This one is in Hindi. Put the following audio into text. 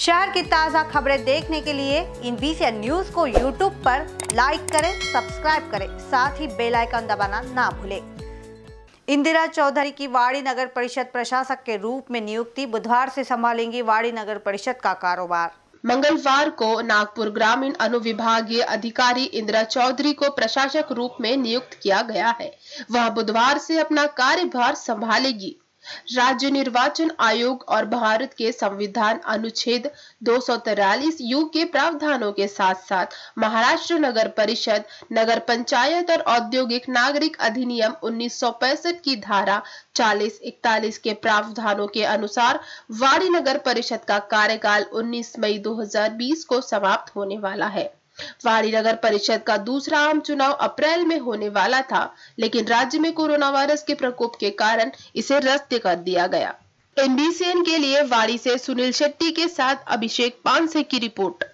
शहर की ताज़ा खबरें देखने के लिए इन बीसी न्यूज को यूट्यूब पर लाइक करें सब्सक्राइब करें साथ ही बेल आइकन दबाना ना भूलें इंदिरा चौधरी की वाड़ी नगर परिषद प्रशासक के रूप में नियुक्ति बुधवार से संभालेंगी वाड़ी नगर परिषद का कारोबार मंगलवार को नागपुर ग्रामीण अनुविभागीय अधिकारी इंदिरा चौधरी को प्रशासक रूप में नियुक्त किया गया है वह बुधवार से अपना कार्यभार संभालेगी राज्य निर्वाचन आयोग और भारत के संविधान अनुच्छेद दो यू के प्रावधानों के साथ साथ महाराष्ट्र नगर परिषद नगर पंचायत और औद्योगिक नागरिक अधिनियम उन्नीस की धारा चालीस इकतालीस के प्रावधानों के अनुसार वाड़ी नगर परिषद का कार्यकाल 19 मई 2020 को समाप्त होने वाला है वाड़ी नगर परिषद का दूसरा आम चुनाव अप्रैल में होने वाला था लेकिन राज्य में कोरोना वायरस के प्रकोप के कारण इसे रद्द कर दिया गया एनबीसीएन के लिए वाड़ी से सुनील शेट्टी के साथ अभिषेक पानसे की रिपोर्ट